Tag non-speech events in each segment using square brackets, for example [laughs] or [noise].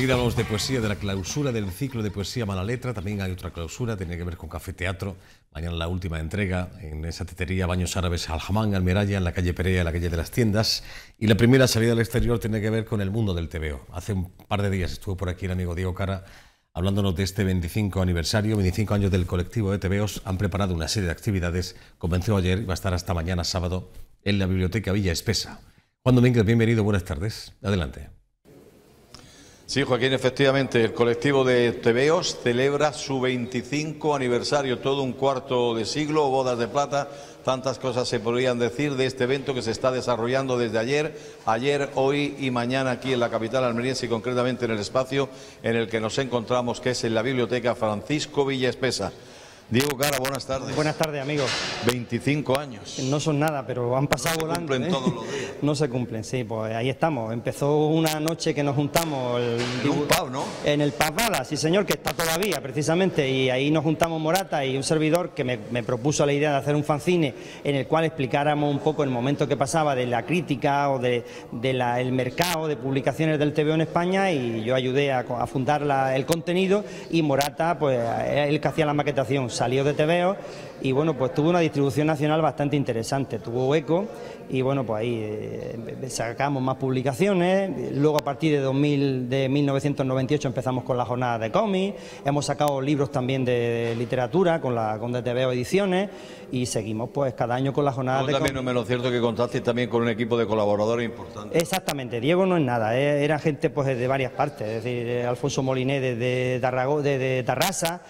enseguida hablamos de poesía, de la clausura del ciclo de poesía Mala Letra. También hay otra clausura, tiene que ver con Café Teatro. Mañana la última entrega en esa tetería Baños Árabes Aljamán, miraya en la calle Perea, en la calle de las tiendas. Y la primera salida al exterior tiene que ver con el mundo del TVO. Hace un par de días estuvo por aquí el amigo Diego Cara hablándonos de este 25 aniversario, 25 años del colectivo de TVOs. Han preparado una serie de actividades. Comenzó ayer y va a estar hasta mañana sábado en la Biblioteca Villa Espesa. Juan Domínguez, bienvenido, buenas tardes. Adelante. Sí, Joaquín, efectivamente, el colectivo de Tebeos celebra su 25 aniversario, todo un cuarto de siglo, bodas de plata, tantas cosas se podrían decir de este evento que se está desarrollando desde ayer, ayer, hoy y mañana aquí en la capital almeriense y concretamente en el espacio en el que nos encontramos, que es en la Biblioteca Francisco Villa Espesa. Diego Cara, buenas tardes. Buenas tardes, amigos. 25 años. No son nada, pero han pasado no se Cumplen ¿eh? todos los días. [laughs] No se cumplen, sí, pues ahí estamos. Empezó una noche que nos juntamos. El, en un pub, ¿no? En el pub sí, señor, que está todavía, precisamente. Y ahí nos juntamos Morata y un servidor que me, propuso la idea de hacer un fanzine en el cual explicáramos un poco el momento que pasaba de la crítica o del de, el mercado de publicaciones del TVO en España. Y yo ayudé a, fundar el contenido y Morata, pues, el que hacía la maquetación salió de TVO y bueno, pues tuvo una distribución nacional bastante interesante, tuvo eco y bueno, pues ahí eh, sacamos más publicaciones, luego a partir de, 2000, de 1998 empezamos con la jornada de cómic hemos sacado libros también de, literatura con la con veo Ediciones y seguimos pues cada año con la jornada no, de también no menos cierto que contaste también con un equipo de colaboradores importantes... Exactamente, Diego no es nada, eh, era gente pues de varias partes, es decir, eh, Alfonso Moliné desde Tarrasa,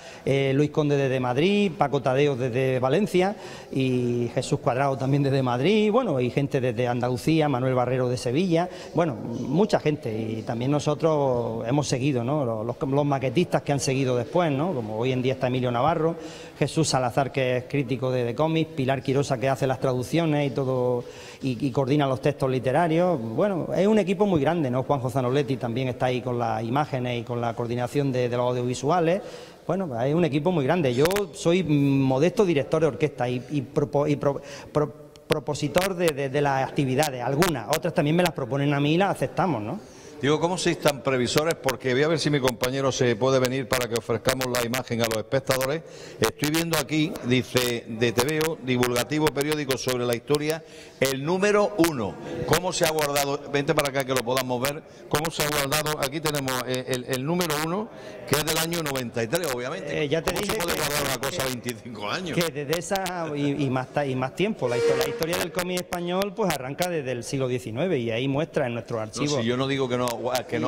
Luis Conde desde Madrid, Paco Tadeo desde Valencia y Jesús Cuadrado también desde Madrid, bueno, y gente desde Andalucía, Manuel Barrero de Sevilla, bueno, mucha gente y también nosotros hemos seguido, ¿no? Los, maquetistas que han seguido después, ¿no? Como hoy en día está Emilio Navarro, Jesús Salazar que es crítico de, de cómics, Pilar Quirosa que hace las traducciones y todo y, coordina los textos literarios. Bueno, es un equipo muy grande, ¿no? Juan Noletti también está ahí con las imágenes y con la coordinación de los audiovisuales. Bueno, hay un equipo muy grande. Yo soy modesto director de orquesta y, propositor de, de las actividades, algunas. Otras también me las proponen a mí y las aceptamos, ¿no? Digo, ¿cómo se están previsores? Porque voy a ver si mi compañero se puede venir para que ofrezcamos la imagen a los espectadores. Estoy viendo aquí, dice, de TVO, divulgativo periódico sobre la historia, el número uno. ¿Cómo se ha guardado? Vente para acá que lo podamos ver. ¿Cómo se ha guardado? Aquí tenemos eh, el, número uno, que es del año 93, obviamente. Eh, ya te ¿Cómo se puede guardar una cosa 25 años? Que desde esa y, más, y más tiempo. La historia, del cómic español pues arranca desde el siglo XIX y ahí muestra en nuestro archivo No, si yo no digo que no arranque.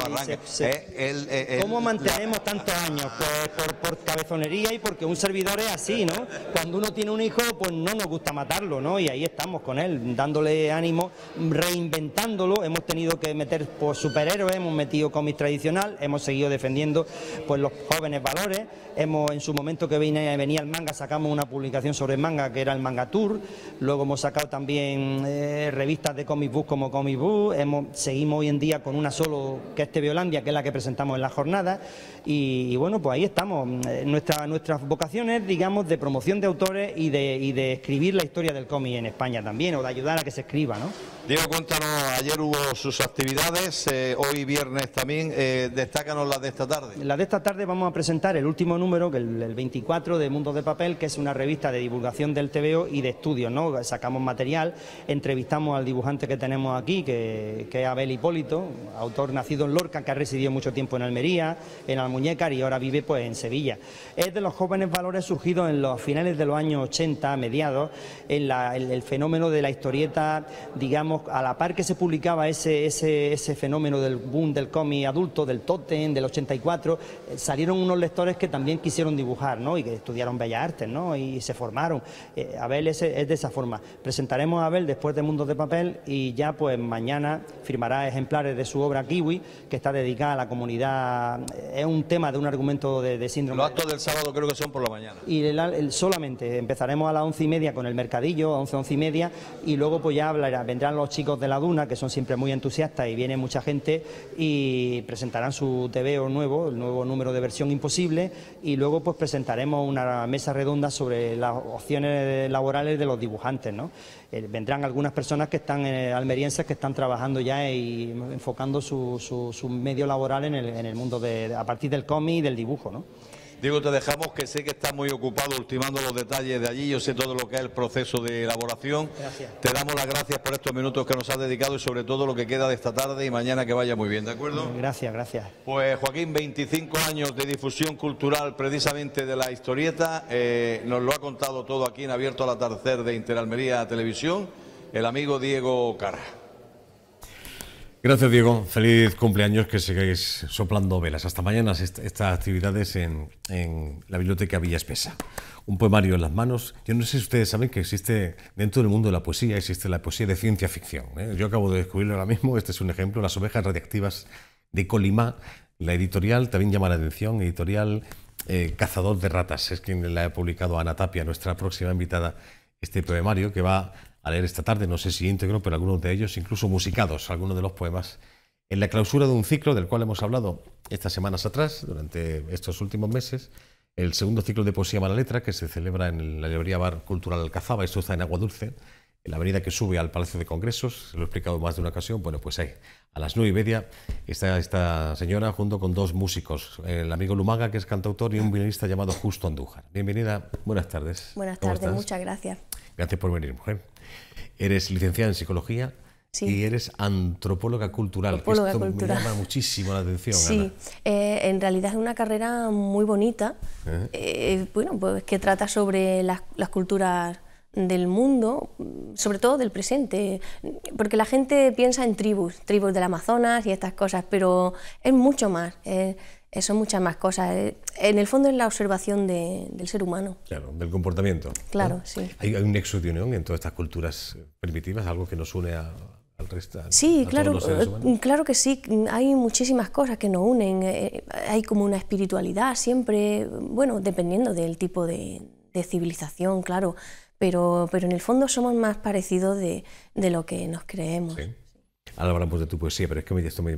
¿Cómo mantenemos tantos años? Pues por, cabezonería y porque un servidor es así, ¿no? Cuando uno tiene un hijo, pues no nos gusta matarlo, ¿no? Y ahí estamos con él, dándole ánimo, reinventándolo. Hemos tenido que meter por superhéroes, hemos metido cómics tradicional, hemos seguido defendiendo pues los jóvenes valores. Hemos en su momento que venía, venía el manga, sacamos una publicación sobre el manga que era el Manga Tour. Luego hemos sacado también eh, revistas de comic book como Comic Book. Hemos, seguimos hoy en día con una sola que es Violandia que es la que presentamos en la jornada. Y, bueno, pues ahí estamos. Eh, nuestras vocaciones, digamos, de promoción de autores y de, y de escribir la historia del cómic en España también, o de ayudar a que se escriba, ¿no? Diego, cuéntanos, ayer hubo sus actividades, eh, hoy viernes también, eh, destácanos las de esta tarde. Las de esta tarde vamos a presentar el último número, que el, 24 de Mundo de Papel, que es una revista de divulgación del TVO y de estudios, ¿no? Sacamos material, entrevistamos al dibujante que tenemos aquí, que, es Abel Hipólito, autor nacido en Lorca, que ha residido mucho tiempo en Almería, en Almuñécar y ahora vive pues en Sevilla. Es de los jóvenes valores surgidos en los finales de los años 80, mediados, en el fenómeno de la historieta, digamos, a la par que se publicaba ese, ese, fenómeno del boom del cómic adulto, del Totem, del 84, eh, salieron unos lectores que también quisieron dibujar, ¿no? Y que estudiaron Bellas Artes, ¿no? Y, se formaron. Eh, Abel es, de esa forma. Presentaremos a Abel después de Mundos de Papel y ya, pues, mañana firmará ejemplares de su obra Kiwi, que está dedicada a la comunidad. Es un tema de un argumento de, síndrome. Los actos del sábado creo que son por la mañana. Y solamente empezaremos a las once y media con el mercadillo, a once, once y media, y luego, pues, ya hablará, vendrán los los chicos de la Duna, que son siempre muy entusiastas y viene mucha gente, y presentarán su TVO nuevo, el nuevo número de versión imposible, y luego pues presentaremos una mesa redonda sobre las opciones laborales de los dibujantes. ¿no? Eh, vendrán algunas personas que están eh, almerienses que están trabajando ya y enfocando su, su, medio laboral en el, en el mundo de, a partir del cómic y del dibujo. ¿no? Diego, te dejamos que sé que estás muy ocupado ultimando los detalles de allí. Yo sé todo lo que es el proceso de elaboración. Te damos las gracias por estos minutos que nos has dedicado y sobre todo lo que queda de esta tarde y mañana que vaya muy bien, ¿de acuerdo? Gracias, gracias. Pues Joaquín, 25 años de difusión cultural precisamente de la historieta. Eh, nos lo ha contado todo aquí en Abierto al Atardecer de Interalmería Televisión, el amigo Diego Carra. Gracias, Diego. Feliz cumpleaños, que sigáis soplando velas. Hasta mañana estas actividades en, la Biblioteca Villa Espesa. Un poemario en las manos. Yo no sé si ustedes saben que existe, dentro del mundo de la poesía, existe la poesía de ciencia ficción. ¿eh? Yo acabo de descubrirlo ahora mismo. Este es un ejemplo. Las ovejas radiactivas de Colima. La editorial también llama la atención. Editorial eh, Cazador de Ratas. Es quien la ha publicado Ana Tapia, nuestra próxima invitada, este poemario que va a leer esta tarde, no sé si íntegro, pero algunos de ellos incluso musicados, algunos de los poemas, en la clausura de un ciclo del cual hemos hablado estas semanas atrás, durante estos últimos meses, el segundo ciclo de poesía mala letra que se celebra en la librería Bar Cultural Alcazaba, esto está en Agua Dulce, en la avenida que sube al Palacio de Congresos, se lo he explicado más de una ocasión, bueno, pues ahí, a las nueve y media está esta señora junto con dos músicos, el amigo Lumaga, que es cantautor, y un violinista llamado Justo Andújar. Bienvenida, buenas tardes. Buenas tardes, muchas gracias. Gracias por venir, mujer. Eres licenciada en psicología. Y eres antropóloga cultural. Antropóloga Esto me llama muchísimo la atención. Sí, eh, en realidad es una carrera muy bonita. ¿Eh? Eh, bueno, pues que trata sobre las, culturas del mundo, sobre todo del presente, porque la gente piensa en tribus, tribus del Amazonas y estas cosas, pero es mucho más son muchas más cosas. Eh, en el fondo es la observación del ser humano. Claro, del comportamiento. Claro, sí. Hay, un nexo de unión en todas estas culturas eh, primitivas, algo que nos une al resto. Sí, claro, eh, claro que sí. Hay muchísimas cosas que nos unen. Hay como una espiritualidad siempre, bueno, dependiendo del tipo de, civilización, claro. Pero, pero en el fondo somos más parecidos de, de lo que nos creemos. Ahora hablamos de tu poesía, pero es que esto me,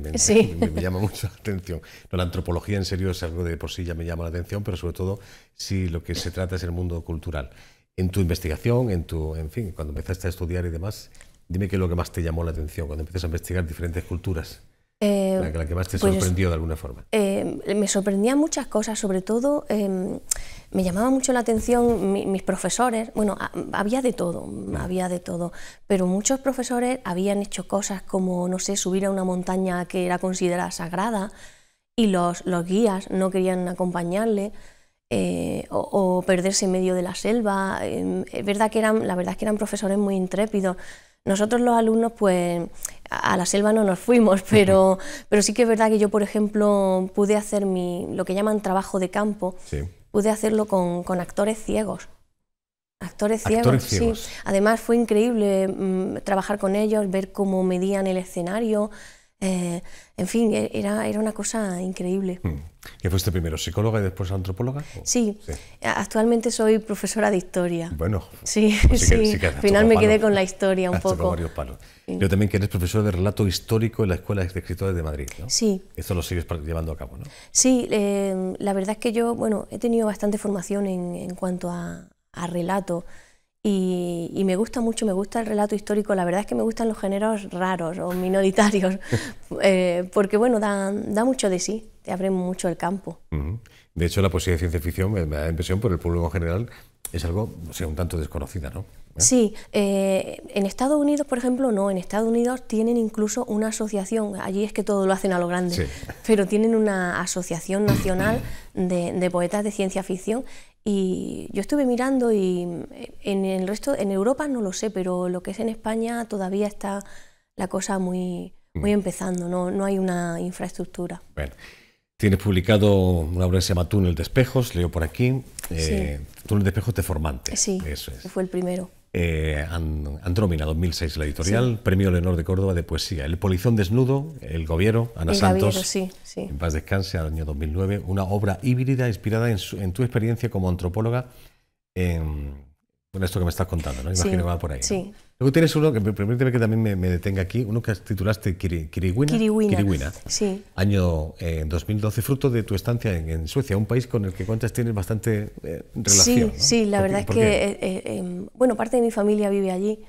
llama [laughs] mucho la atención. No, la antropología en serio es algo de por sí ya me llama la atención, pero sobre todo si lo que se trata es el mundo cultural. En tu investigación, en tu, en fin, cuando empezaste a estudiar y demás, dime qué es lo que más te llamó la atención cuando empiezas a investigar diferentes culturas. Eh, la, que más te pues sorprendió de alguna forma. Eh, me sorprendían muchas cosas, sobre todo em, me llamaba mucho la atención mis profesores, bueno, había de todo, mm. había de todo, pero muchos profesores habían hecho cosas como, no sé, subir a una montaña que era considerada sagrada y los, los guías no querían acompañarle. Eh, o, o, perderse en medio de la selva. Em, es verdad que eran, la verdad es que eran profesores muy intrépidos, nosotros los alumnos, pues a la selva no nos fuimos, [laughs] pero, pero sí que es verdad que yo, por ejemplo, pude hacer mi, lo que llaman trabajo de campo, sí. pude hacerlo con, actores ciegos. Actores ciegos, sí. Además fue increíble mm, trabajar con ellos, ver cómo medían el escenario, eh, en fin, e-, era, era una cosa increíble. Mm. ¿Y fuiste primero psicóloga y después antropóloga? Sí, actualmente soy profesora de historia. Bueno, sí, pues sí, al final me quedé con la historia un poco. Yo también que eres profesora de relato histórico en la Escuela de Escritores de Madrid, ¿no? Sí. Esto lo sigues llevando a cabo, ¿no? Sí, eh, la verdad es que yo, bueno, he tenido bastante formación en, cuanto a, a relato. Y, me gusta mucho, me gusta el relato histórico, la verdad es que me gustan los géneros raros o minoritarios, [laughs] eh, porque bueno, da, da, mucho de sí, te abre mucho el campo. De hecho, la poesía de ciencia ficción me, da impresión, por el público en general, es algo, sea, un tanto desconocida, ¿no? ¿Eh? Sí, eh, en Estados Unidos, por ejemplo, no, en Estados Unidos tienen incluso una asociación, allí es que todo lo hacen a lo grande, pero tienen una asociación nacional de poetas de ciencia ficción y yo estuve mirando y en el resto, en Europa no lo sé, pero lo que es en España todavía está la cosa muy, muy mm. empezando, no, no hay una infraestructura. Bueno, tienes publicado una obra que se llama Túnel de Espejos, leo por aquí, eh, Túnel de Espejos de Formante. Sí, Eso fue el primero eh, Andrómina 2006, la editorial, Premio Leonor de Córdoba de Poesía. El Polizón Desnudo, El Gobierno, Ana Santos, en paz descanse, al año 2009, una obra híbrida inspirada en, tu experiencia como antropóloga en, esto que me estás contando, ¿no? Imagino que va por ahí. Luego tienes uno, que permíteme que también me, detenga aquí, uno que titulaste Kiri, Kiriwina, sí. año 2012, eh, fruto de tu estancia en, Suecia, un país con el que cuentas tienes bastante eh, relación. Sí, sí, la verdad es que, eh, em, bueno, parte de mi familia vive allí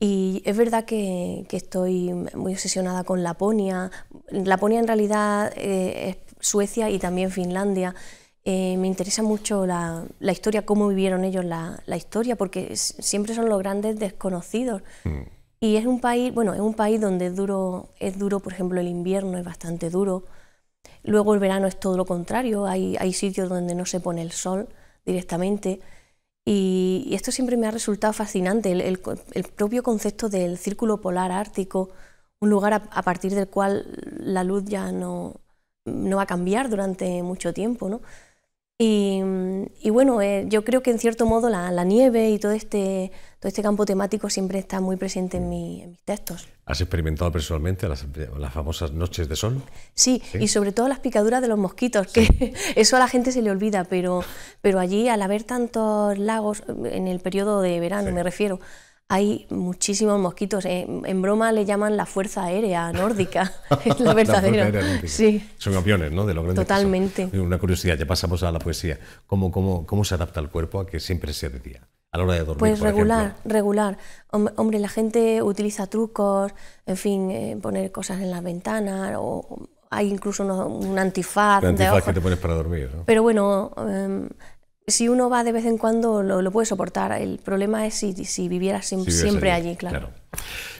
y es verdad que, estoy muy obsesionada con Laponia. Laponia en realidad es Suecia y también Finlandia. Eh, me interesa mucho la, historia, cómo vivieron ellos la, historia, porque siempre son los grandes desconocidos. Mm. Y es un país, bueno, es un país donde es duro, es duro, por ejemplo, el invierno es bastante duro. Luego el verano es todo lo contrario, hay, sitios donde no se pone el sol directamente. Y, esto siempre me ha resultado fascinante, el, propio concepto del círculo polar ártico, un lugar a, partir del cual la luz ya no, no va a cambiar durante mucho tiempo, ¿no? Y, bueno, eh, yo creo que en cierto modo la, nieve y todo este, todo este campo temático siempre está muy presente en, mis textos. ¿Has experimentado personalmente las, famosas noches de sol? Sí, y sobre todo las picaduras de los mosquitos, que [laughs] eso a la gente se le olvida, pero, pero allí al haber tantos lagos, eh, en el periodo de verano me refiero, hay muchísimos mosquitos. En, broma le llaman la Fuerza Aérea Nórdica, [laughs] [laughs] es la verdadera. Son campeones, ¿no? De lo grande Totalmente. Una curiosidad, ya pasamos a la poesía. ¿Cómo, cómo, se adapta el cuerpo a que siempre sea de día? A la hora de dormir, pues regular, regular. Hombre, la gente utiliza trucos, en fin, eh, poner cosas en las ventanas o hay incluso un antifaz. Un antifaz que te pones para dormir. ¿no? Pero bueno, em, si uno va de vez en cuando, lo, puede soportar. El problema es si, si vivieras siempre allí, claro.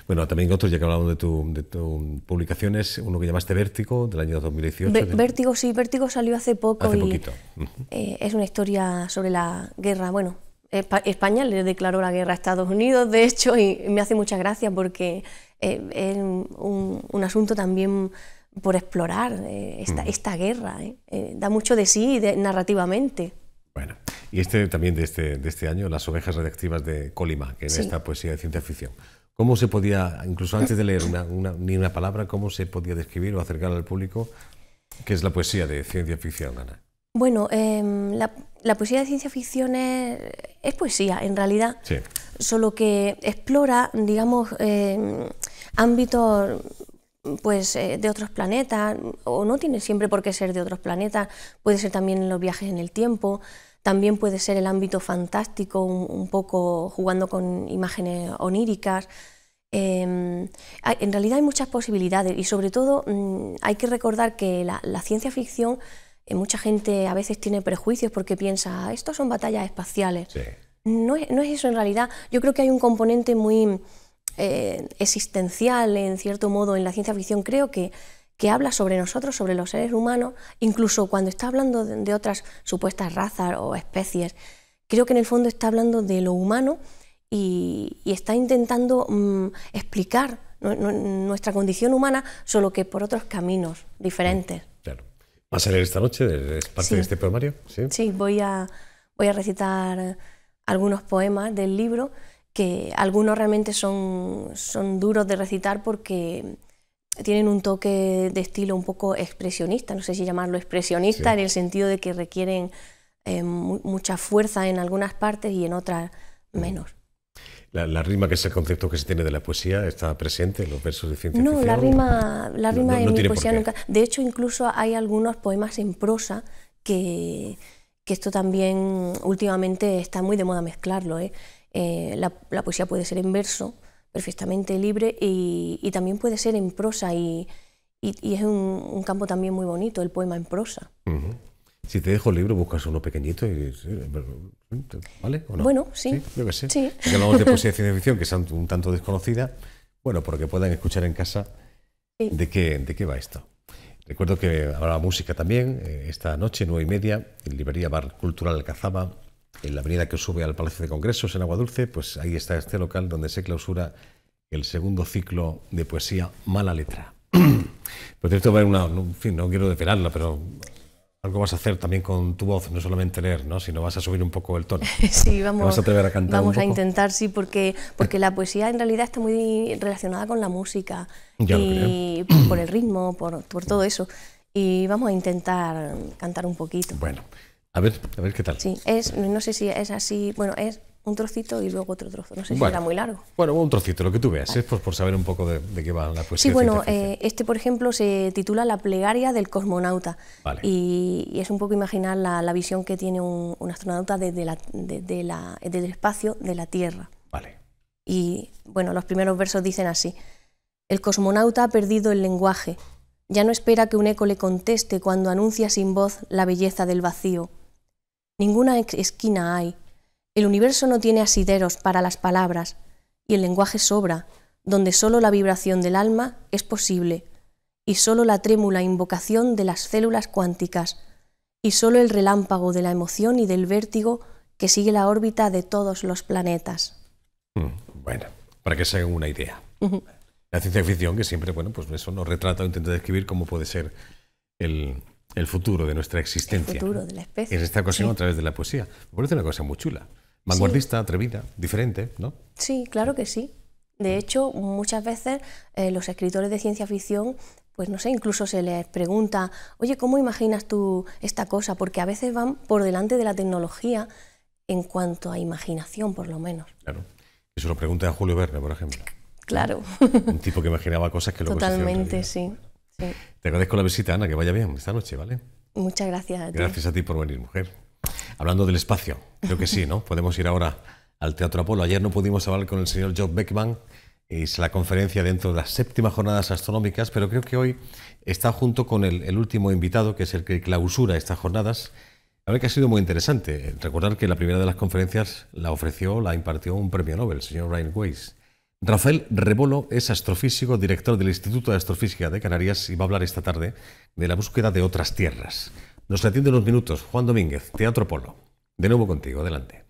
Bueno, también otros, ya que hablamos de tu de tu publicaciones, uno que llamaste Vértigo, del año 2018. Vértigo, sí, Vértigo salió hace poco. Hace poquito. Eh, es una historia sobre la guerra. Bueno, España le declaró la guerra a Estados Unidos, de hecho, y me hace mucha gracia porque eh, es un, asunto también por explorar, eh, esta, guerra. da mucho de sí de, narrativamente. Bueno, y este también de este, de este año, Las ovejas redactivas de Colima, que es esta poesía de ciencia ficción. ¿Cómo se podía, incluso antes de leer una, ni una palabra, cómo se podía describir o acercar al público qué es la poesía de ciencia ficción, Ana? Bueno, em, la, poesía de ciencia ficción es, poesía, en realidad, solo que explora, digamos, em, ámbitos pues eh, de otros planetas, o no tiene siempre por qué ser de otros planetas, puede ser también los viajes en el tiempo, también puede ser el ámbito fantástico, un, poco jugando con imágenes oníricas. Em, en realidad hay muchas posibilidades y sobre todo mm, hay que recordar que la, ciencia ficción, eh, mucha gente a veces tiene prejuicios porque piensa, ah, esto son batallas espaciales. No, no es eso en realidad, yo creo que hay un componente muy eh, existencial, en cierto modo, en la ciencia ficción, creo que, que habla sobre nosotros, sobre los seres humanos, incluso cuando está hablando de, otras supuestas razas o especies. Creo que en el fondo está hablando de lo humano y, está intentando mm, explicar nuestra condición humana, solo que por otros caminos diferentes. Mm, claro. a salir esta noche? ¿Es parte de este poemario? Sí, sí voy, a, voy a recitar algunos poemas del libro que algunos realmente son, son duros de recitar porque tienen un toque de estilo un poco expresionista, no sé si llamarlo expresionista, en el sentido de que requieren eh, mucha fuerza en algunas partes y en otras menos. La, rima, que es el concepto que se tiene de la poesía, está presente en los versos de ciencia no, La rima, la rima en mi poesía nunca. De hecho, incluso hay algunos poemas en prosa que, que esto también últimamente está muy de moda mezclarlo. ¿eh? Eh, la, poesía puede ser en verso, perfectamente libre, y, también puede ser en prosa, y, y, es un, campo también muy bonito, el poema en prosa. Si te dejo el libro, buscas uno pequeñito y... ¿Vale? ¿O no? Bueno, sí. sí. Yo que Sí. hablamos de poesía de ciencia ficción, que es un tanto desconocida, bueno, porque puedan escuchar en casa de, qué, de qué va esto. Recuerdo que habrá música también eh, esta noche, nueve y media, en Librería Bar Cultural Alcazaba, en la avenida que sube al Palacio de Congresos en Agua Dulce, pues ahí está este local donde se clausura el segundo ciclo de poesía Mala Letra. [clears throat] Por cierto, va a haber una, en fin, no quiero desvelarla, pero algo vas a hacer también con tu voz, no solamente leer, ¿no? sino vas a subir un poco el tono. [laughs] Sí, vamos, a atrever a cantar. Vamos a intentar, sí, porque, porque la poesía en realidad está muy relacionada con la música ya y por el ritmo, por, por todo eso. Y vamos a intentar cantar un poquito. Bueno. A ver, a ver qué tal. Sí, es, no sé si es así, bueno, es un trocito y luego otro trozo. No sé si era muy largo. Bueno, un trocito, lo que tú veas, es por, saber un poco de, qué va la poesía. Sí, bueno, eh, este, por ejemplo, se titula La plegaria del cosmonauta. Y, es un poco imaginar la, visión que tiene un, astronauta desde, desde espacio de la Tierra. Vale. Y bueno, los primeros versos dicen así. El cosmonauta ha perdido el lenguaje. Ya no espera que un eco le conteste cuando anuncia sin voz la belleza del vacío Ninguna esquina hay. El universo no tiene asideros para las palabras, y el lenguaje sobra, donde solo la vibración del alma es posible, y sólo la trémula invocación de las células cuánticas, y sólo el relámpago de la emoción y del vértigo que sigue la órbita de todos los planetas. Mm, bueno, para que se hagan una idea. La ciencia ficción, que siempre, bueno, pues eso nos retrata o intenta describir cómo puede ser el, el futuro de nuestra existencia. El futuro de la especie. En esta ocasión a través de la poesía. Me parece una cosa muy chula. Vanguardista, atrevida, diferente, ¿no? Sí, claro que sí. De hecho, muchas veces eh, los escritores de ciencia ficción, pues no sé, incluso se les pregunta, oye, ¿cómo imaginas tú esta cosa? Porque a veces van por delante de la tecnología en cuanto a imaginación, por lo menos. Claro. Eso lo pregunta a Julio Verne, por ejemplo. Claro. Un tipo que imaginaba cosas que luego Totalmente, sí. Te agradezco la visita, Ana, que vaya bien esta noche, ¿vale? Muchas gracias. A ti. Gracias a ti por venir, mujer. Hablando del espacio, creo que sí, ¿no? [laughs] Podemos ir ahora al Teatro Apolo. Ayer no pudimos hablar con el señor Job Beckman, es la conferencia dentro de las séptimas jornadas astronómicas, pero creo que hoy está junto con el, último invitado, que es el que clausura estas jornadas. A ver, que ha sido muy interesante. Recordar que la primera de las conferencias la ofreció, la impartió un premio Nobel, el señor Ryan Weiss. Rafael Rebolo es astrofísico, director del Instituto de Astrofísica de Canarias y va a hablar esta tarde de la búsqueda de otras tierras. Nos atiende unos minutos Juan Domínguez, Teatro Polo. De nuevo contigo, adelante.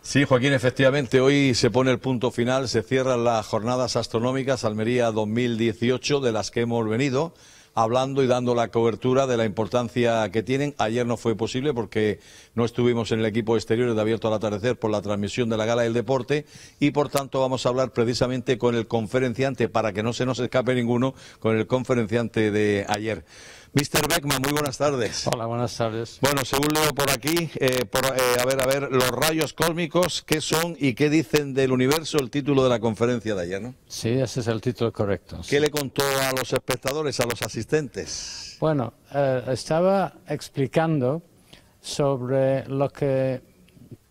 Sí, Joaquín, efectivamente, hoy se pone el punto final, se cierran las jornadas astronómicas Almería 2018 de las que hemos venido hablando y dando la cobertura de la importancia que tienen. Ayer no fue posible porque no estuvimos en el equipo exterior de Abierto al Atardecer por la transmisión de la Gala del Deporte y por tanto vamos a hablar precisamente con el conferenciante, para que no se nos escape ninguno, con el conferenciante de ayer. Mr. Beckman, muy buenas tardes. Hola, buenas tardes. Bueno, según leo por aquí, eh, por, eh, a ver, a ver, los rayos cósmicos, ¿qué son y qué dicen del universo? El título de la conferencia de ayer, ¿no? Sí, ese es el título correcto. ¿Qué le contó a los espectadores, a los asistentes? Bueno, eh, estaba explicando sobre lo que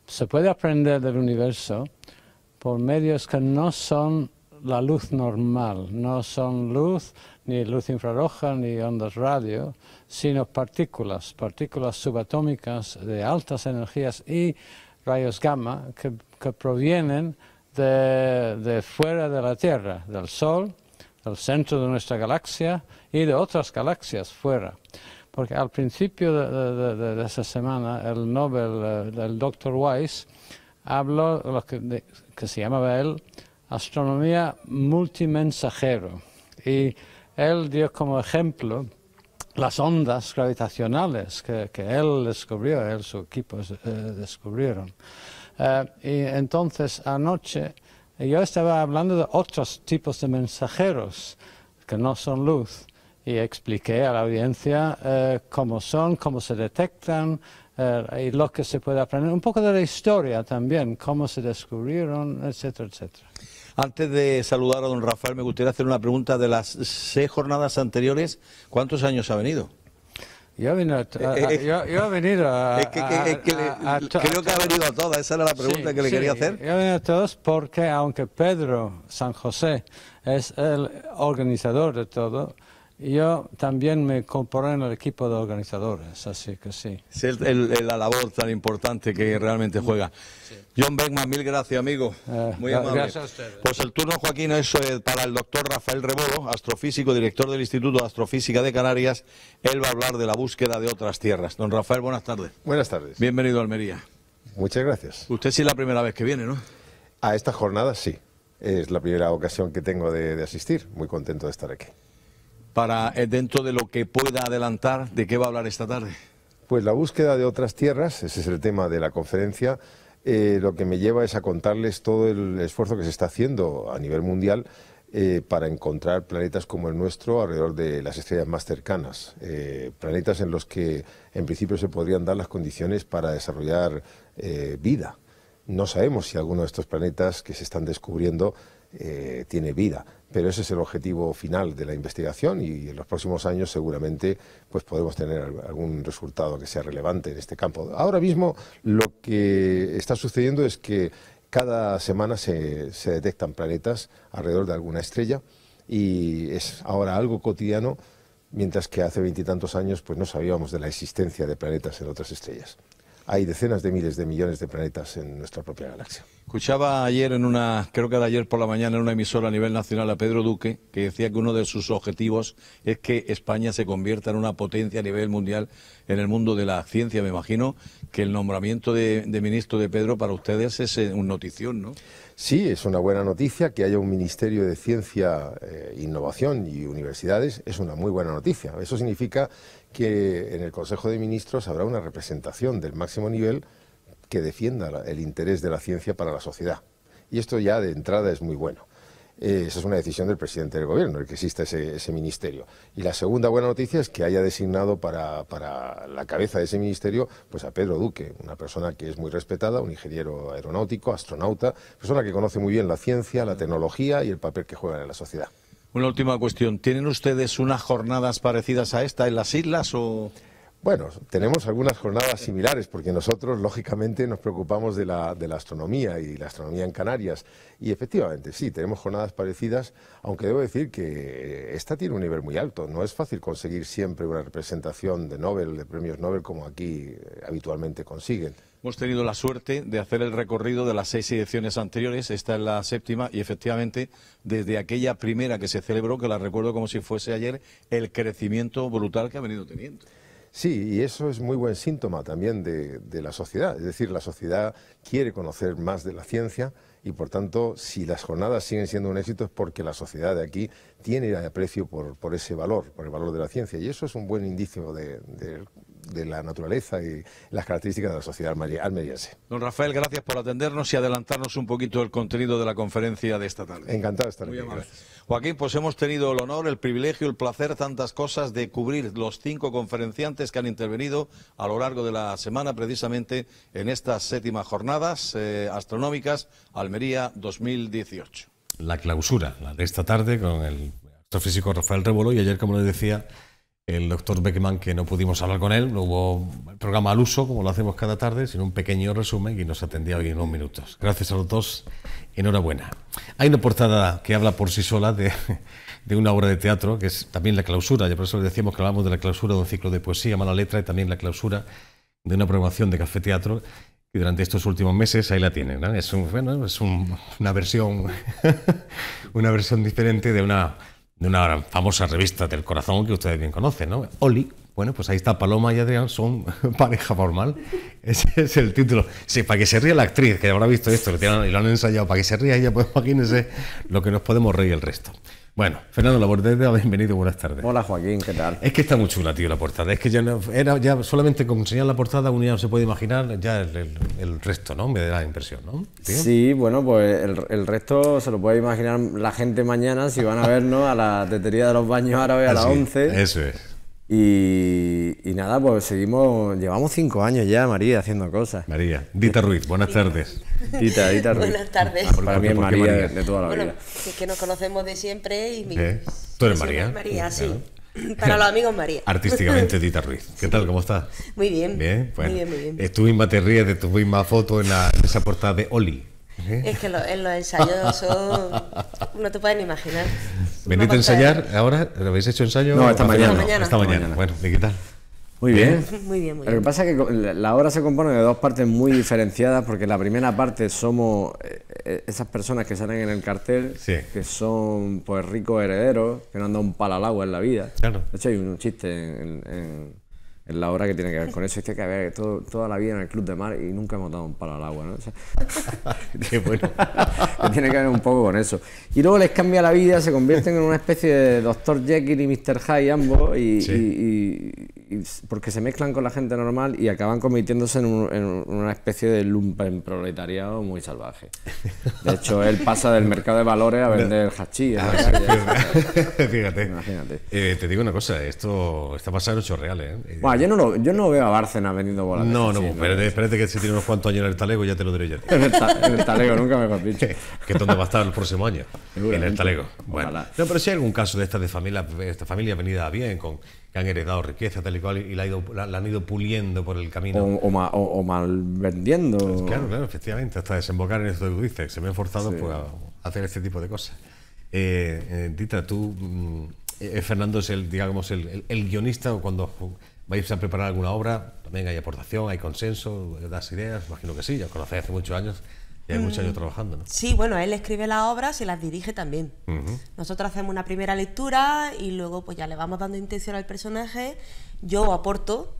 se puede aprender del universo por medios que no son la luz normal, no son luz, ni luz infrarroja ni ondas radio, sino partículas, partículas subatómicas de altas energías y rayos gamma que, provienen de, fuera de la Tierra, del Sol, del centro de nuestra galaxia y de otras galaxias fuera. Porque al principio de, esa semana el Nobel, eh, del Dr. doctor Weiss, habló lo que, se llamaba él astronomía multimensajero. Y él dio como ejemplo las ondas gravitacionales que, él descubrió, él su equipo eh, descubrieron. Eh, y entonces anoche yo estaba hablando de otros tipos de mensajeros que no son luz y expliqué a la audiencia eh, cómo son, cómo se detectan y lo que se puede aprender. Un poco de la historia también, cómo se descubrieron, etcétera, etcétera. Antes de saludar a don Rafael, me gustaría hacer una pregunta de las seis jornadas anteriores. ¿Cuántos años ha venido? Yo, he venido a... creo que ha venido a todas, esa era la pregunta que le quería hacer. Yo he venido a todos porque aunque Pedro San José es el organizador de todo, yo también me incorporé en el equipo de organizadores, así que sí. Es el, la labor tan importante que realmente juega. John Beckman, mil gracias, amigo. Eh, Muy eh, amable. Gracias Pues el turno, Joaquín, es eh, para el doctor Rafael Rebolo, astrofísico, director del Instituto de Astrofísica de Canarias. Él va a hablar de la búsqueda de otras tierras. Don Rafael, buenas tardes. Buenas tardes. Bienvenido a Almería. Muchas gracias. Usted sí es la primera vez que viene, ¿no? A esta jornada sí. Es la primera ocasión que tengo de asistir. Muy contento de estar aquí para eh, dentro de lo que pueda adelantar, ¿de qué va a hablar esta tarde? Pues la búsqueda de otras tierras, ese es el tema de la conferencia, eh, lo que me lleva es a contarles todo el esfuerzo que se está haciendo a nivel mundial eh, para encontrar planetas como el nuestro alrededor de las estrellas más cercanas, planetas en los que en principio se podrían dar las condiciones para desarrollar vida. No sabemos si alguno de estos planetas que se están descubriendo tiene vida pero ese es el objetivo final de la investigación y en los próximos años seguramente pues podemos tener algún resultado que sea relevante en este campo. Ahora mismo lo que está sucediendo es que cada semana se, se detectan planetas alrededor de alguna estrella y es ahora algo cotidiano, mientras que hace veintitantos años pues no sabíamos de la existencia de planetas en otras estrellas hay decenas de miles de millones de planetas en nuestra propia galaxia. Escuchaba ayer en una, creo que era ayer por la mañana en una emisora a nivel nacional a Pedro Duque, que decía que uno de sus objetivos es que España se convierta en una potencia a nivel mundial en el mundo de la ciencia. Me imagino que el nombramiento de, ministro de Pedro para ustedes es eh, una notición, ¿no? Sí, es una buena noticia que haya un Ministerio de Ciencia, eh, Innovación y Universidades, es una muy buena noticia. Eso significa que en el Consejo de Ministros habrá una representación del máximo nivel que defienda el interés de la ciencia para la sociedad. Y esto ya de entrada es muy bueno. Eh, esa es una decisión del presidente del gobierno, el que exista ese, ministerio. Y la segunda buena noticia es que haya designado para, para, la cabeza de ese ministerio pues a Pedro Duque, una persona que es muy respetada, un ingeniero aeronáutico, astronauta, persona que conoce muy bien la ciencia, la tecnología y el papel que juegan en la sociedad. Una última cuestión. ¿Tienen ustedes unas jornadas parecidas a esta en las islas o...? Bueno, tenemos algunas jornadas similares porque nosotros, lógicamente, nos preocupamos de la, de la, astronomía y la astronomía en Canarias. Y efectivamente, sí, tenemos jornadas parecidas, aunque debo decir que eh, esta tiene un nivel muy alto. No es fácil conseguir siempre una representación de Nobel, de premios Nobel, como aquí eh, habitualmente consiguen. Hemos tenido la suerte de hacer el recorrido de las seis ediciones anteriores, esta es la séptima y efectivamente desde aquella primera que se celebró, que la recuerdo como si fuese ayer, el crecimiento brutal que ha venido teniendo. Sí, y eso es muy buen síntoma también de, la sociedad, es decir, la sociedad quiere conocer más de la ciencia y por tanto si las jornadas siguen siendo un éxito es porque la sociedad de aquí tiene aprecio por, por ese valor, por el valor de la ciencia y eso es un buen indicio de, de de la naturaleza y las características de la sociedad almeriense. Don Rafael, gracias por atendernos y adelantarnos un poquito el contenido de la conferencia de esta tarde. Encantado de estar aquí. Joaquín, pues hemos tenido el honor, el privilegio, el placer, tantas cosas de cubrir los cinco conferenciantes que han intervenido a lo largo de la semana, precisamente en estas séptimas jornadas eh, astronómicas Almería 2018. La clausura, de esta tarde, con el astrofísico Rafael Rebolo y ayer, como le decía, el doctor Beckman, que no pudimos hablar con él, no hubo programa al uso, como lo hacemos cada tarde, sino un pequeño resumen y nos atendía hoy en unos minutos. Gracias a los dos, enhorabuena. Hay una portada que habla por sí sola de, [laughs] una obra de teatro, que es también la clausura, ya por eso les decíamos que hablamos de la clausura de un ciclo de poesía, mala letra, y también la clausura de una programación de Café Teatro, y durante estos últimos meses ahí la tienen. Es, un, bueno, es una versión [laughs] una versión diferente de una de una famosa revista del corazón que ustedes bien conocen, ¿no? Oli. Bueno, pues ahí está Paloma y Adrián, son [laughs] pareja formal. Ese es el título. Sí, para que se ría la actriz, que habrá visto esto, lo lo han ensayado, para que se ría ella, pues imagínense lo que nos podemos reír el resto. Bueno, Fernando Labordeta, bienvenido, buenas tardes. Hola Joaquín, ¿qué tal? Es que está muy chula, tío, la portada. Es que ya, no, era, ya solamente con enseñar la portada uno ya no se puede imaginar ya el, resto, ¿no? Me da la impresión, ¿no? Sí, bueno, pues el, resto se lo puede imaginar la gente mañana si van a vernos a la tetería de los baños árabes a ah, las 11. Eso es. y, nada, pues seguimos, llevamos cinco años ya, María, haciendo cosas. María, Dita Ruiz, buenas tardes. Dita, Ruiz. Buenas tardes. Ah, Para mí María, de toda la bueno, Es que nos conocemos de siempre y mi. ¿Eh? ¿Tú eres María? María, sí. [laughs] Para los amigos María. [laughs] Artísticamente, Dita [laughs] Ruiz. ¿Qué tal? ¿Cómo estás? Muy bien. Bien, bueno. muy bien, muy bien. Estuviste en misma te de tu misma foto en, la, esa portada de Oli. ¿Eh? Es que lo, en los ensayos son... no te pueden imaginar. ¿Venís a ensayar ahora? ¿Lo habéis hecho ensayo? No, esta mañana. Esta mañana. Bueno, ¿y qué tal? [laughs] Muy bien. muy bien, Lo que pasa es que la obra se compone de dos partes muy diferenciadas, porque la primera parte somos eh, eh, esas personas que salen en el cartel, que son pues ricos herederos, que no han dado un palo al agua en la vida. Claro. De hecho, hay un chiste en, es la obra que tiene que ver con eso. Es que hay toda la vida en el club de mar y nunca hemos dado un palo al agua, ¿no? [laughs] [laughs] que bueno, tiene que ver un poco con eso. Y luego les cambia la vida, se convierten en una especie de ...Doctor Jekyll y Mr. Hyde ambos, y, porque se mezclan con la gente normal y acaban convirtiéndose en, una especie de lumpen proletariado muy salvaje. De hecho, él pasa del mercado de valores a vender hachís. ¿eh? Ah, [laughs] Fíjate. Imagínate. Eh, te digo una cosa, esto está pasando en reales. ¿eh? yo no, yo no veo a Bárcena vendiendo bolas. No, no, espérate, espérate, que si tiene unos cuantos años en el talego, ya te lo diré yo. [laughs] en, el talego, nunca me dicho. [laughs] que es donde va a estar el próximo año. En el talego. Bueno, no, pero si hay algún caso de estas de familia, esta familia venida bien, con que han heredado riqueza tal y cual y la, ido, la, han ido puliendo por el camino. O, mal vendiendo. claro, claro, efectivamente, hasta desembocar en esto que tú dices, se me han forzado pues, a hacer este tipo de cosas. Eh, eh, Dita, tú, mm, eh, Fernando es el, digamos, el, el guionista cuando ¿Vais a preparar alguna obra? También hay aportación, hay consenso, das ideas, imagino que sí, ya os conocéis hace muchos años. Y hay muchos años mm. trabajando, ¿no? Sí, bueno, él escribe las obras y las dirige también. Nosotros hacemos una primera lectura y luego pues ya le vamos dando intención al personaje. Yo aporto,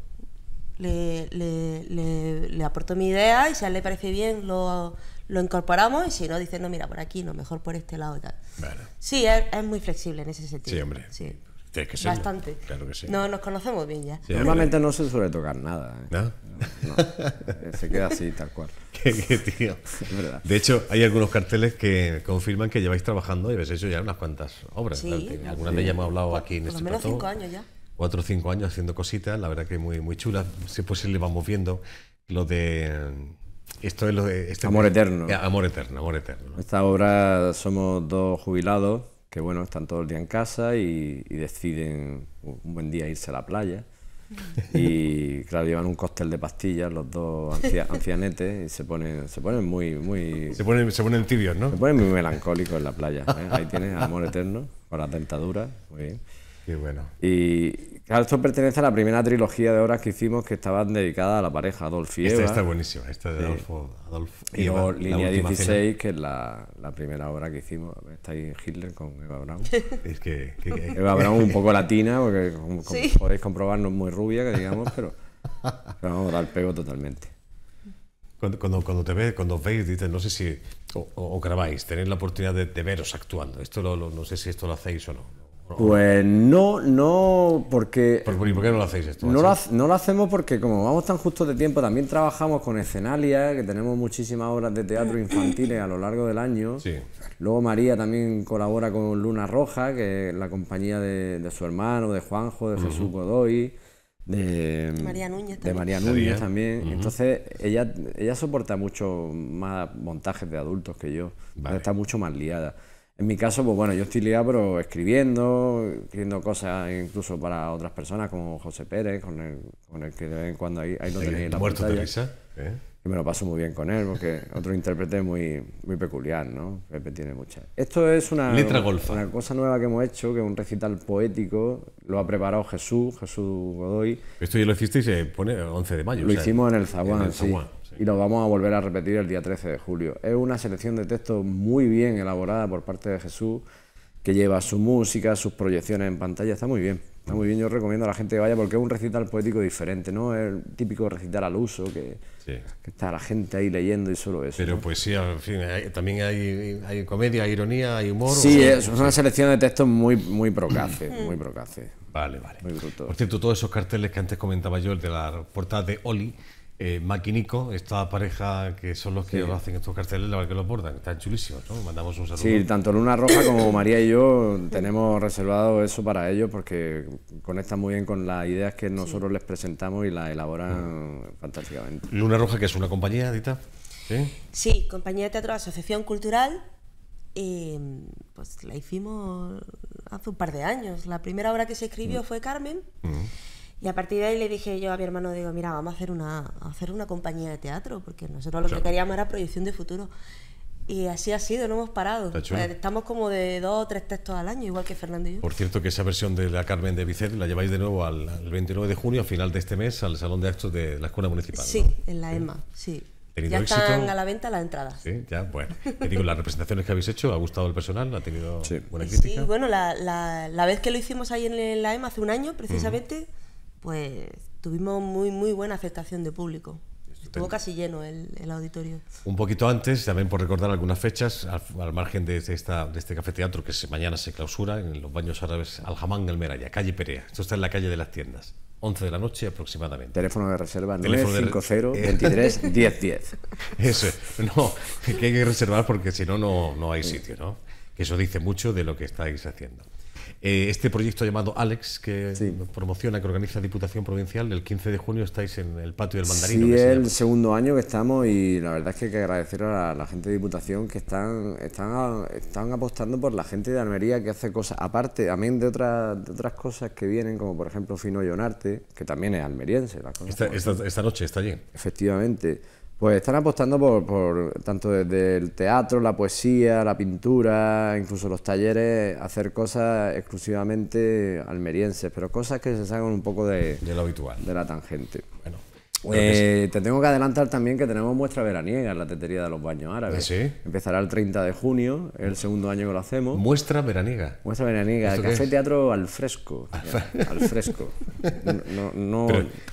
le, le, aporto mi idea y si a él le parece bien lo, lo, incorporamos y si no, dice, no, mira, por aquí no, mejor por este lado y tal. Sí, es, es, muy flexible en ese sentido. Sí, hombre. Sí. Bastante. Claro que sí. No, nos conocemos bien ya. Normalmente no se suele tocar nada. ¿eh? No, Se queda así, tal cual. [laughs] qué, tío. [laughs] De hecho, hay algunos carteles que confirman que lleváis trabajando y habéis hecho ya unas cuantas obras. Algunas de ellas hemos hablado aquí en este menos años ya. Cuatro o cinco años haciendo cositas, la verdad que muy, muy chulas. Si es posible, vamos viendo lo de mm, esto es lo este amor eterno. Eh, amor eterno, amor eterno. Esta obra somos dos jubilados que bueno, están todo el día en casa y, deciden un buen día irse a la playa. [laughs] Y claro, llevan un cóctel de pastillas los dos ancianetes y se ponen, se ponen muy, muy. Se ponen, tibios, ¿no? Se ponen muy melancólicos en la playa. ¿eh? Ahí tienes amor eterno, con las dentaduras, muy y esto pertenece a la primera trilogía de obras que hicimos que estaban dedicadas a la pareja Adolf y Esta está buenísima, esta de Adolfo, y, Línea 16, que es la, primera obra que hicimos. Está ahí Hitler con Eva Braun. es que, [laughs] Eva Braun un poco latina, porque como, podéis comprobar no es muy rubia, que digamos, pero, vamos a dar pego totalmente. Cuando, cuando, te ve, cuando os veis, dices, no sé si, o, grabáis, tenéis la oportunidad de, veros actuando. Esto no sé si esto lo hacéis o no. Pues no, no, porque... ¿Por, por qué no lo hacéis esto? No lo, hacemos porque como vamos tan justo de tiempo, también trabajamos con escenalia, que tenemos muchísimas obras de teatro infantiles a lo largo del año. Sí. Luego María también colabora con Luna Roja, que es la compañía de, su hermano, de Juanjo, de Jesús Godoy. De María Núñez también. De María Núñez también. Entonces, ella, ella soporta mucho más montajes de adultos que yo. Está mucho más liada. En mi caso, pues bueno, yo estoy liado, pero escribiendo, escribiendo cosas incluso para otras personas, como José Pérez, con el, que de vez en cuando ahí, ahí tenéis la muerto de ¿eh? Y me lo paso muy bien con él, porque [laughs] otro intérprete muy, muy peculiar, ¿no? Pepe tiene mucha... Esto es una, cosa nueva que hemos hecho, que es un recital poético, lo ha preparado Jesús, Jesús Godoy. Esto ya lo hiciste y eh, se pone el 11 de mayo. Lo hicimos en el Zaguán, Zaguán y lo vamos a volver a repetir el día 13 de julio. Es una selección de textos muy bien elaborada por parte de Jesús, que lleva su música, sus proyecciones en pantalla, está muy bien. Está muy bien, yo recomiendo a la gente que vaya porque es un recital poético diferente, ¿no? es El típico recital al uso que, está la gente ahí leyendo y solo eso. Pero pues sí, fin, también hay, comedia, hay ironía, hay humor. Sí, es una selección de textos muy, muy eh, muy procace. Vale, vale. Muy bruto. Por cierto, todos esos carteles que antes comentaba yo, el de la portada de Oli, eh, maquinico, esta pareja que son los que hacen estos carteles, la verdad que lo bordan, están chulísimos, ¿no? Mandamos un saludo. Sí, tanto Luna Roja como María y yo tenemos reservado eso para ellos porque conectan muy bien con las ideas que nosotros les presentamos y la elaboran mm. fantásticamente. Luna Roja, que es una compañía, Dita. ¿Sí? compañía de teatro, asociación cultural, pues la hicimos hace un par de años. La primera obra que se escribió mm. fue Carmen. Mm. Y a partir de ahí le dije yo a mi hermano, digo, mira, vamos a hacer una, hacer una compañía de teatro, porque nosotros lo que queríamos era proyección de futuro. Y así ha sido, no hemos parado. Eh, estamos como de dos o tres textos al año, igual que Fernando y yo. Por cierto, que esa versión de la Carmen de Vicente la lleváis de nuevo al, 29 de junio, a final de este mes, al Salón de Actos de la Escuela Municipal. Sí, en la EMA, sí. Ya están a la venta las entradas. Sí, ya, bueno. digo, las representaciones que habéis hecho, ¿ha gustado el personal? ¿Ha tenido buena crítica? Sí, bueno, la, la, la, vez que lo hicimos ahí en la EMA hace un año, precisamente pues tuvimos muy, muy buena aceptación de público. Estuvo casi lleno el, auditorio. Un poquito antes, también por recordar algunas fechas, al, margen de, de este café que mañana se clausura en los baños árabes Aljamán el Meraya, calle Perea. Esto está en la calle de las tiendas. 11 de la noche aproximadamente. Teléfono de reserva 950-23-1010. [laughs] Eso es. No, que hay que reservar porque si no, no hay sitio, ¿no? Que eso dice mucho de lo que estáis haciendo. Eh, este proyecto llamado Alex, que promociona, que organiza Diputación Provincial, el 15 de junio estáis en el patio del Mandarino. Sí, es el segundo año que estamos y la verdad es que hay que agradecer a la, gente de Diputación que están, están, están apostando por la gente de Almería que hace cosas, aparte también de, otra, de otras cosas que vienen, como por ejemplo Fino Llonarte, que también es almeriense. esta noche está allí. Efectivamente pues están apostando por, tanto desde el teatro, la poesía, la pintura, incluso los talleres, hacer cosas exclusivamente almerienses, pero cosas que se salgan un poco de, de lo habitual, de la tangente. Bueno. Eh, Te tengo que adelantar también que tenemos muestra veraniega en la tetería de los baños árabes. Ah, Empezará el 30 de junio, el segundo año que lo hacemos. Muestra veraniega. Muestra veraniega, café teatro al fresco. al fresco. No,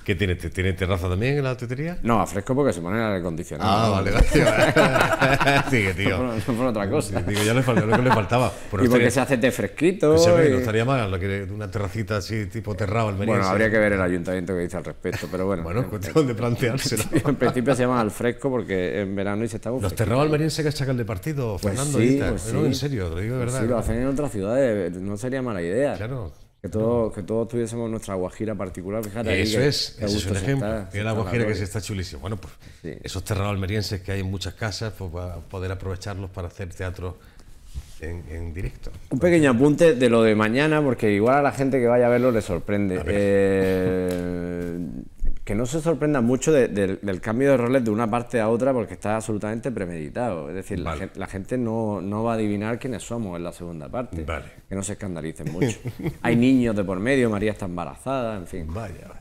¿Qué tiene? ¿Tiene terraza también en la tetería? No, al fresco porque se pone el aire acondicionado. Ah, vale, gracias. [laughs] Sigue, tío. No por, otra cosa. Digo, ya le faltaba, lo que le faltaba. [laughs] y porque este- se hace té fresquito. No estaría mal, una terracita así, tipo terrado al Bueno, habría que ver el ayuntamiento que dice al respecto, pero bueno. bueno [laughs] de planteárselo. en principio se llama al fresco porque en verano y se está... Los terrenos almerienses que sacan de partido, pues Fernando, pues en serio, te digo de verdad. sí, lo hacen en otras ciudades, no sería mala idea. Claro. Que todos, que todos tuviésemos nuestra guajira particular, fíjate. Eso es, es un ejemplo. Está, guajira que se está chulísimo. Bueno, pues esos terrenos almerienses que hay en muchas casas, pues para poder aprovecharlos para hacer teatro en, directo. Un pequeño apunte de lo de mañana, porque igual a la gente que vaya a verlo le sorprende. Eh, que no se sorprendan mucho del cambio de roles de una parte a otra porque está absolutamente premeditado. Es decir, la, gente, no, no va a adivinar quiénes somos en la segunda parte. Que no se escandalicen [laughs] mucho. Hay niños de por medio, María está embarazada, en fin. Vaya, vaya.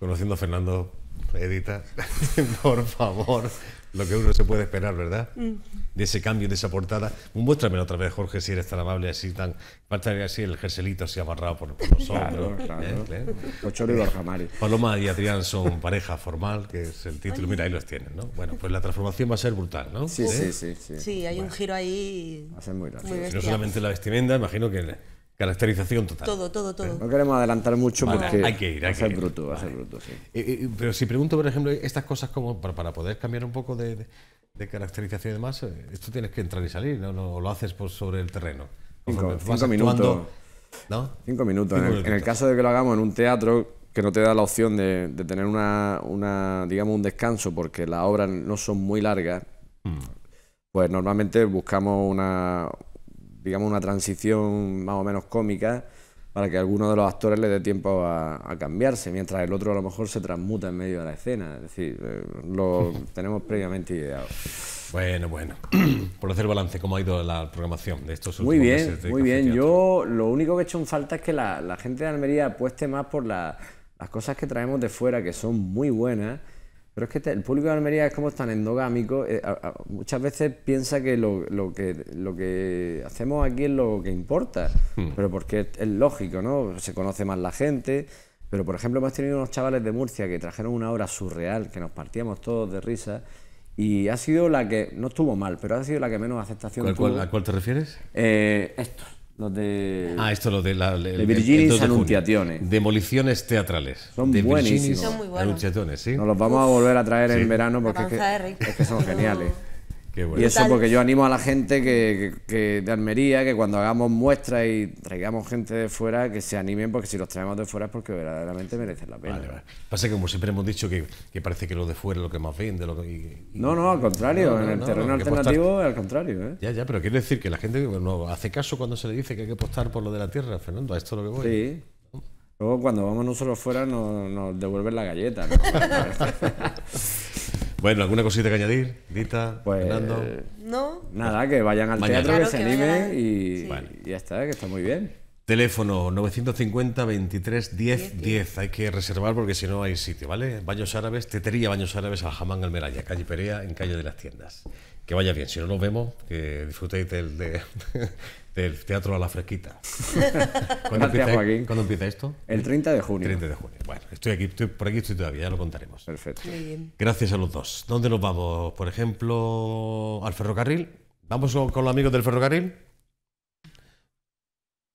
Conociendo a Fernando, Edita, [laughs] por favor, lo que uno se puede esperar, ¿verdad? De ese cambio, de esa portada. Muéstrame otra vez, Jorge, si eres tan amable, así tan. Falta así el jerselito así amarrado por, los hombros. ¿eh? Claro, ¿Eh? claro. Paloma y Adrián son pareja formal, que es el título. Mira, ahí los tienen, ¿no? Bueno, pues la transformación va a ser brutal, ¿no? Sí, ¿Eh? sí, sí, sí, hay un giro ahí. Va a ser muy rápido. No solamente la vestimenta, imagino que Caracterización total. Todo, todo, todo. ¿Eh? No queremos adelantar mucho porque hay que ir, hay va a ser bruto, va bruto, pero si pregunto, por ejemplo, estas cosas como para, poder cambiar un poco de, caracterización y demás, eh, esto tienes que entrar y salir, ¿no? no lo haces por sobre el terreno. Cinco, minutos. ¿no? Cinco minutos. en, el, caso de que lo hagamos en un teatro que no te da la opción de, tener una, digamos, un descanso porque las obras no son muy largas, mm. pues normalmente buscamos una, digamos, una transición más o menos cómica para que alguno de los actores le dé tiempo a, cambiarse, mientras el otro a lo mejor se transmuta en medio de la escena. Es decir, eh, lo [laughs] tenemos previamente ideado. Bueno, bueno. [clears throat] Por hacer balance, ¿cómo ha ido la programación de estos últimos Muy bien, muy bien. Yo lo único que he hecho en falta es que la, gente de Almería apueste más por las cosas que traemos de fuera, que son muy buenas pero es que el público de Almería es como tan endogámico, eh, muchas veces piensa que lo, que lo que hacemos aquí es lo que importa, hmm. pero porque es, lógico, ¿no? Se conoce más la gente, pero por ejemplo hemos tenido unos chavales de Murcia que trajeron una obra surreal, que nos partíamos todos de risa, y ha sido la que, no estuvo mal, pero ha sido la que menos aceptación tuvo. ¿A cuál te refieres? Eh, estos. Los de. Ah, esto los de la. de Virginis de Demoliciones teatrales. Son muy buenísimos. Son muy buenos. ¿sí? Nos los vamos a volver a traer en verano porque que, son geniales. [laughs] Y eso porque yo animo a la gente que, que, de Almería, que cuando hagamos muestras y traigamos gente de fuera, que se animen, porque si los traemos de fuera es porque verdaderamente merecen la pena. Pasa que como siempre hemos dicho que, parece que lo de fuera es lo que más vende. Lo no, no, al contrario, en el terreno alternativo es al contrario. ¿eh? Ya, ya, pero quiere decir que la gente no hace caso cuando se le dice que hay que apostar por lo de la tierra, Fernando, a esto lo que voy. Sí. Luego cuando vamos nosotros fuera nos, devuelven la galleta. [laughs] [laughs] Bueno, ¿alguna cosita que añadir? Dita, pues, Fernando. No. Nada, que vayan al teatro, que, se animen y ya está, que está muy bien. Teléfono 950 23 10 10. Hay que reservar porque si no hay sitio, ¿vale? Baños Árabes, Tetería Baños Árabes, Aljamán, Almeraya, calle Perea, en calle de las tiendas. Que vaya bien, si no nos vemos, que disfrutéis del, de, [laughs] del teatro a la fresquita. [laughs] ¿Cuándo, empieza, ¿Cuándo, empieza, esto? El 30 de junio. 30 de junio. Bueno, estoy aquí, por aquí estoy todavía, ya lo contaremos. Perfecto. Gracias a los dos. ¿Dónde nos vamos? Por ejemplo, al ferrocarril. ¿Vamos con los amigos del ferrocarril?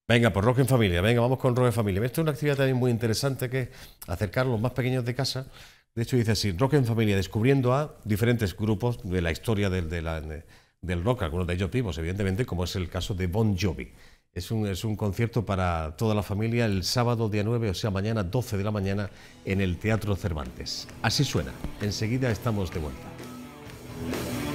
Venga, por rock en familia, venga, vamos con rock en familia. Esto es una actividad también muy interesante que es acercar a los más pequeños de casa. De hecho, dice así, rock en familia, descubriendo a diferentes grupos de la historia del, del rock, algunos de ellos vivos, evidentemente, como es el caso de Bon Jovi. Es un, es un, concierto para toda la familia el sábado día 9, o sea, mañana 12 de la mañana, en el Teatro Cervantes. Así suena. Enseguida estamos de vuelta.